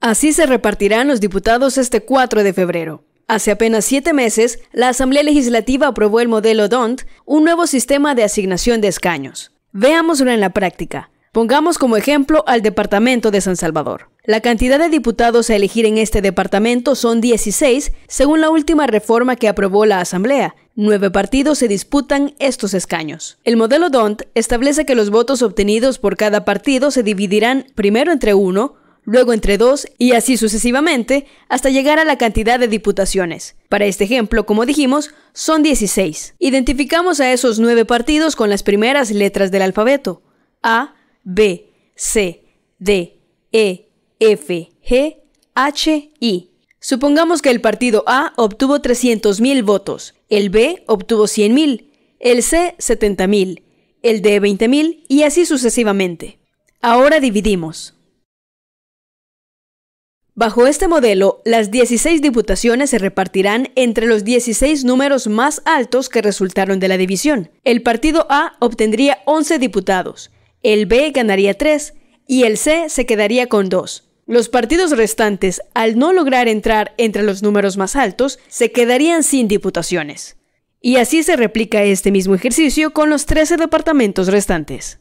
Así se repartirán los diputados este 4 de febrero. Hace apenas siete meses, la Asamblea Legislativa aprobó el modelo DONT, un nuevo sistema de asignación de escaños. Veámoslo en la práctica. Pongamos como ejemplo al Departamento de San Salvador. La cantidad de diputados a elegir en este departamento son 16, según la última reforma que aprobó la Asamblea. Nueve partidos se disputan estos escaños. El modelo DONT establece que los votos obtenidos por cada partido se dividirán primero entre uno, luego entre dos y así sucesivamente hasta llegar a la cantidad de diputaciones. Para este ejemplo, como dijimos, son 16. Identificamos a esos nueve partidos con las primeras letras del alfabeto. A, B, C, D, E, F, G, H, I. Supongamos que el partido A obtuvo 300.000 votos, el B obtuvo 100.000, el C 70.000, el D 20.000 y así sucesivamente. Ahora dividimos. Bajo este modelo, las 16 diputaciones se repartirán entre los 16 números más altos que resultaron de la división. El partido A obtendría 11 diputados, el B ganaría 3 y el C se quedaría con 2. Los partidos restantes, al no lograr entrar entre los números más altos, se quedarían sin diputaciones. Y así se replica este mismo ejercicio con los 13 departamentos restantes.